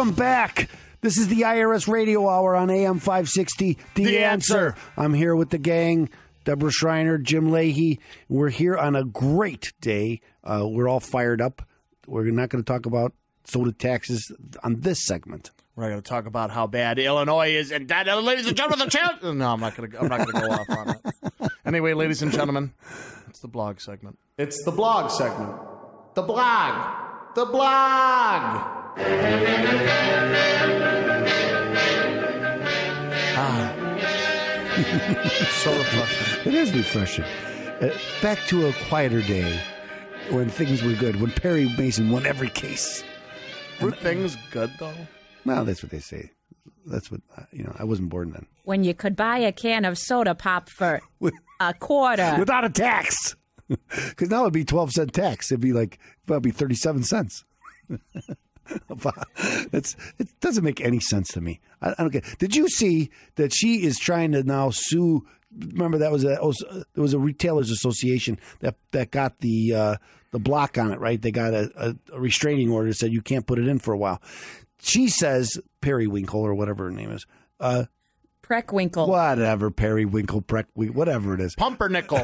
Welcome back. This is the IRS Radio Hour on AM 560. The, the answer. answer. I'm here with the gang, Deborah Schreiner, Jim Leahy. We're here on a great day. Uh, we're all fired up. We're not going to talk about soda taxes on this segment. We're going to talk about how bad Illinois is, and that, uh, ladies and gentlemen, the champ. No, I'm not going to. I'm not going to go off on it. Anyway, ladies and gentlemen, it's the blog segment. It's the blog segment. The blog. The blog. Ah. so refreshing. It is refreshing. Uh, back to a quieter day when things were good, when Perry Mason won every case. Were uh, things good, though? Well, that's what they say. That's what, uh, you know, I wasn't born then. When you could buy a can of soda pop for a quarter. Without a tax. Because now it'd be 12 cent tax. It'd be like, well, it'd be 37 cents. it's, it doesn't make any sense to me. I, I, don't get. Did you see that she is trying to now sue? Remember that was a oh, there was a retailers association that that got the uh, the block on it right. They got a, a, a restraining order that said you can't put it in for a while. She says Periwinkle or whatever her name is. Uh, Preckwinkle. Whatever, periwinkle, preckwinkle, whatever it is. Pumpernickel.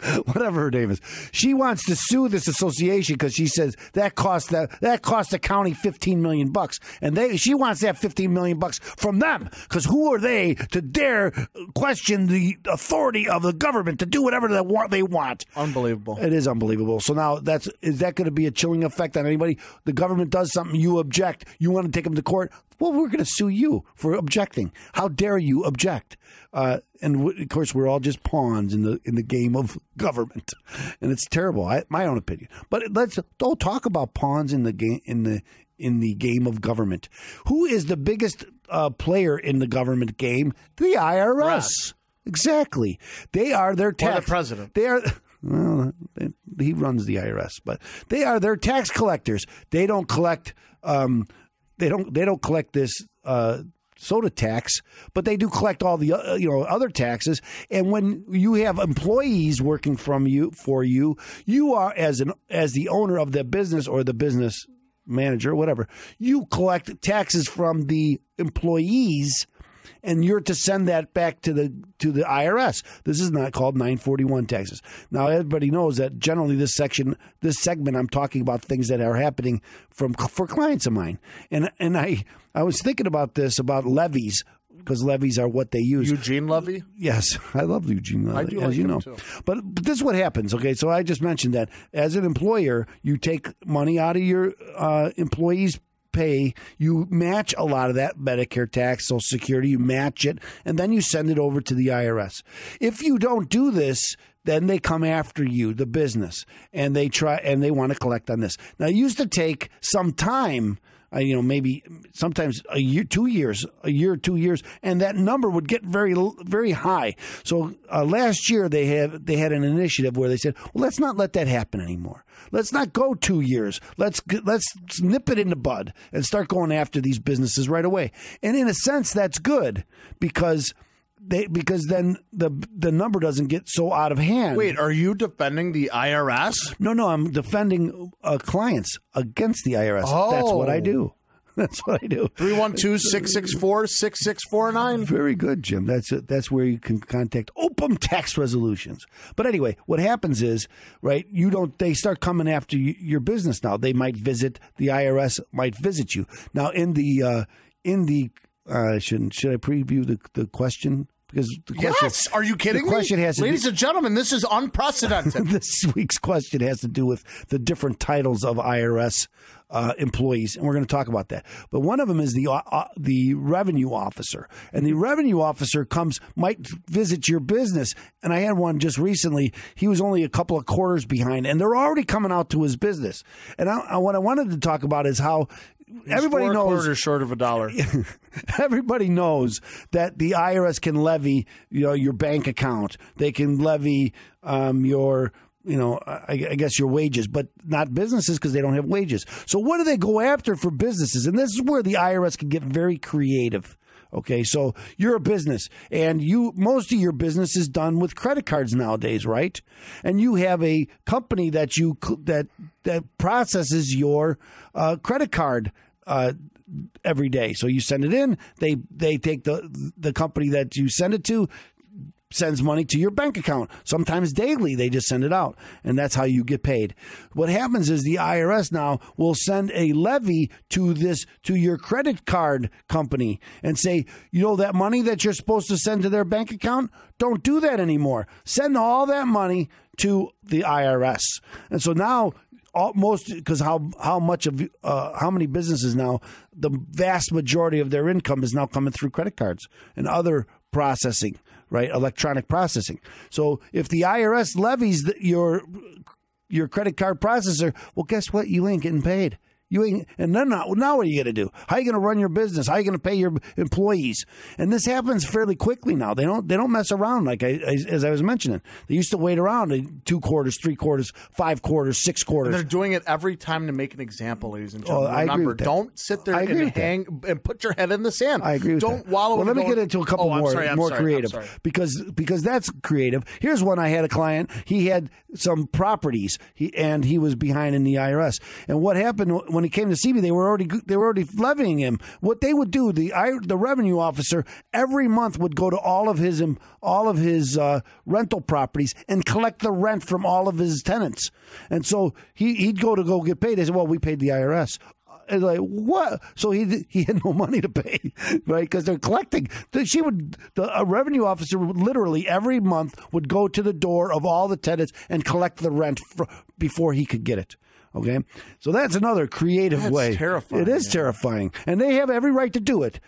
whatever her name is. She wants to sue this association because she says that cost the, that cost the county 15 million bucks, and they she wants that 15 million bucks from them because who are they to dare question the authority of the government to do whatever they want? They want. Unbelievable. It is unbelievable. So now that's is that going to be a chilling effect on anybody? The government does something, you object, you want to take them to court well, we're going to sue you for objecting. How dare you object? Uh, and w- of course, we're all just pawns in the in the game of government, and it's terrible. I, my own opinion, but let's don't talk about pawns in the game in the in the game of government. Who is the biggest uh, player in the government game? The IRS. Exactly. They are their tax. Or the president. They are. Well, he runs the IRS, but they are their tax collectors. They don't collect um, they don't they don't collect this uh, soda tax, but they do collect all the uh, you know other taxes. And when you have employees working from you for you, you are as an as the owner of the business or the business manager, whatever, you collect taxes from the employees and you're to send that back to the to the IRS. This is not called 941 taxes. Now everybody knows that generally this section, this segment, I'm talking about things that are happening from for clients of mine, and and I I was thinking about this about levies because levies are what they use. Eugene Levy? Yes, I love Eugene Levy, I do as like you know. Too. But, but this is what happens, okay? So I just mentioned that as an employer, you take money out of your uh, employees' pay, you match a lot of that Medicare tax, Social Security, you match it, and then you send it over to the IRS. If you don't do this, then they come after you, the business, and they try and they want to collect on this. Now, it used to take some time uh, you know, maybe sometimes a year, two years, a year, two years, and that number would get very, very high. So uh, last year they had they had an initiative where they said, well, let's not let that happen anymore. Let's not go two years. Let's let's nip it in the bud and start going after these businesses right away. And in a sense, that's good because they because then the the number doesn't get so out of hand. Wait, are you defending the IRS? No, no, I'm defending uh, clients against the IRS. Oh. That's what I do. Oh. That's what I do. 312-664-6649. Very good, Jim. That's That's where you can contact Opum Tax Resolutions. But anyway, what happens is, right, you don't they start coming after you, your business now. They might visit the IRS might visit you. Now in the uh, in the uh, should should I preview the the question because the question, yes, are you kidding? The question me? has, ladies do, and gentlemen, this is unprecedented. this week's question has to do with the different titles of IRS uh, employees, and we're going to talk about that. But one of them is the uh, uh the revenue officer, and the revenue officer comes might visit your business. And I had one just recently. He was only a couple of quarters behind, and they're already coming out to his business. And I, I, what I wanted to talk about is how everybody four knows quarters short of a dollar. everybody knows that the IRS can levy you know your bank account. They can levy um, your you know I, I guess your wages, but not businesses because they don't have wages. So what do they go after for businesses? And this is where the IRS can get very creative. Okay, so you're a business, and you most of your business is done with credit cards nowadays, right? And you have a company that you that that processes your uh, credit card uh, every day. So you send it in, they they take the the company that you send it to sends money to your bank account. Sometimes daily, they just send it out, and that's how you get paid. What happens is the IRS now will send a levy to this to your credit card company and say, you know, that money that you're supposed to send to their bank account, don't do that anymore. Send all that money to the IRS. And so now all, most because how how much of uh, how many businesses now the vast majority of their income is now coming through credit cards and other processing, right? Electronic processing. So if the IRS levies the, your your credit card processor, well, guess what? You ain't getting paid. You ain't, and then now, now what are you going to do? How are you going to run your business? How are you going to pay your employees? And this happens fairly quickly now. They don't they don't mess around like I, I as I was mentioning. They used to wait around two quarters, three quarters, five quarters, six quarters. And they're doing it every time to make an example, ladies and oh, gentlemen. Oh, I Remember, don't sit there and hang that. and put your head in the sand. I agree. don't that. wallow. Well, let me going, get into a couple oh, more sorry, more sorry, creative because because that's creative. Here's one I had a client. He had some properties he, and he was behind in the IRS. And what happened when when he came to see me, they were already they were already levying him. What they would do, the I, the revenue officer every month would go to all of his all of his uh, rental properties and collect the rent from all of his tenants. And so he, he'd go to go get paid. They said, "Well, we paid the IRS." And uh, like what? So he he had no money to pay, right? Because they're collecting. She would the a revenue officer would literally every month would go to the door of all the tenants and collect the rent for, before he could get it. Okay. So that's another creative that's way. Terrifying. It is yeah. terrifying. And they have every right to do it.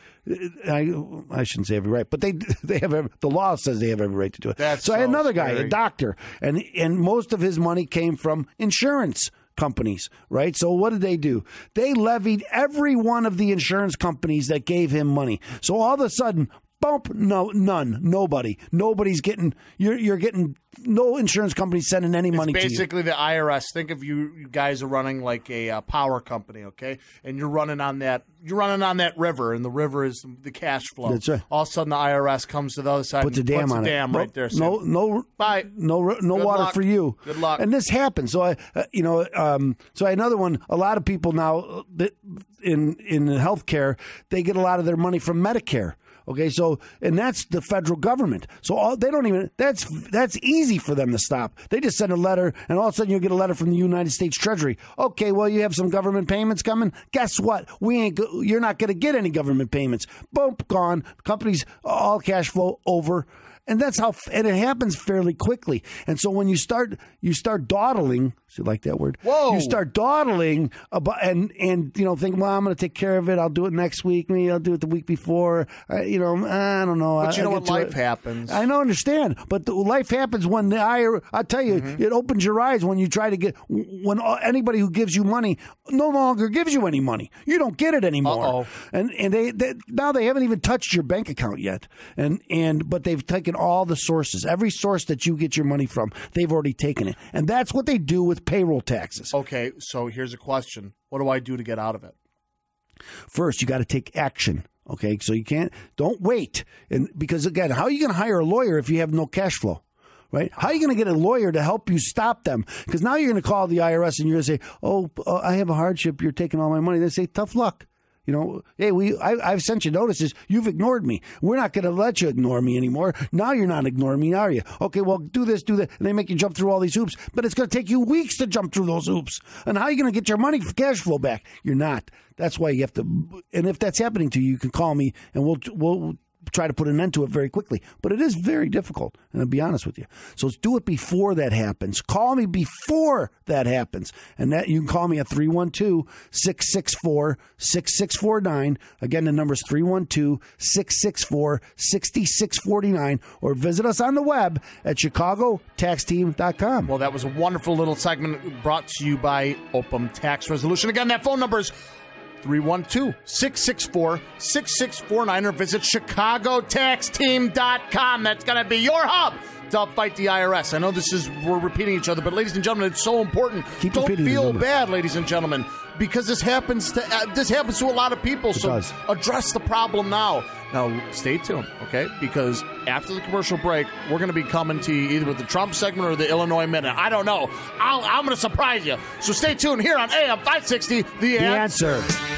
I, I shouldn't say every right, but they they have every, the law says they have every right to do it. That's so I had another guy, a doctor, and and most of his money came from insurance companies, right? So what did they do? They levied every one of the insurance companies that gave him money. So all of a sudden, bump, no, none, nobody, nobody's getting. You're you're getting no insurance company sending any it's money basically the IRS. Think of you, you guys are running like a uh, power company, okay? And you're running on that you're running on that river and the river is the cash flow. That's right. All of a sudden the IRS comes to the other side Put the dam on it. dam right there. No no bye. No no Good water luck. for you. Good luck. And this happens. So I uh, you know um, so another one a lot of people now uh, in in healthcare they get a lot of their money from Medicare. Okay, so and that's the federal government. So all, they don't even that's that's easy easy for them to stop. They just send a letter, and all of a sudden you'll get a letter from the United States Treasury. Okay, well you have some government payments coming. Guess what? We ain't. you're not going to get any government payments. Boom, gone. Companies all cash flow over and that's how and it happens fairly quickly. And so when you start you start dawdling, so you like that word? Whoa! You start dawdling about and and you know think, well, I'm going to take care of it. I'll do it next week. Maybe I'll do it the week before. I, you know, I don't know. But I, you know what? Life it. happens. I don't understand, but the, life happens when the I I tell you, mm-hmm. it opens your eyes when you try to get when anybody who gives you money no longer gives you any money. You don't get it anymore. Uh-oh. And and they, they now they haven't even touched your bank account yet. And and but they've taken taken all the sources. Every source that you get your money from, they've already taken it. And that's what they do with payroll taxes. Okay, so here's a question What do I do to get out of it? First, you got to take action. Okay, so you can't, don't wait. And because again, how are you going to hire a lawyer if you have no cash flow? right? How are you going to get a lawyer to help you stop them? Because now you're going to call the IRS and you're going to say, "Oh, uh, I have a hardship. You're taking all my money." They say, "Tough luck." You know, hey, we I, have sent you notices. You've ignored me. We're not going to let you ignore me anymore. Now you're not ignoring me, are you? Okay, well, do this, do that. And they make you jump through all these hoops, but it's going to take you weeks to jump through those hoops. And how are you going to get your money, cash flow back? You're not. That's why you have to. And if that's happening to you, you can call me, and we'll we'll try to put an end to it very quickly. But it is very difficult, and I'll be honest with you. So let's do it before that happens. Call me before that happens. And that you can call me at 312 664 6649. Again, the number is 312 664 6649, or visit us on the web at chicagotaxteam.com. Well, that was a wonderful little segment brought to you by Opum Tax Resolution. Again, that phone number is 312 664 6649 or visit ChicagoTaxTeam.com. That's going to be your hub to fight the IRS. I know this is, we're repeating each other, but ladies and gentlemen, it's so important. Keep Don't feel bad, ladies and gentlemen, because this happens to, uh, this happens to a lot of people. It so does. address the problem now. Now, stay tuned, okay? Because after the commercial break, we're going to be coming to you either with the Trump segment or the Illinois Minute. I don't know. i am going to surprise you. So stay tuned here on AM 560, The, the answer. answer.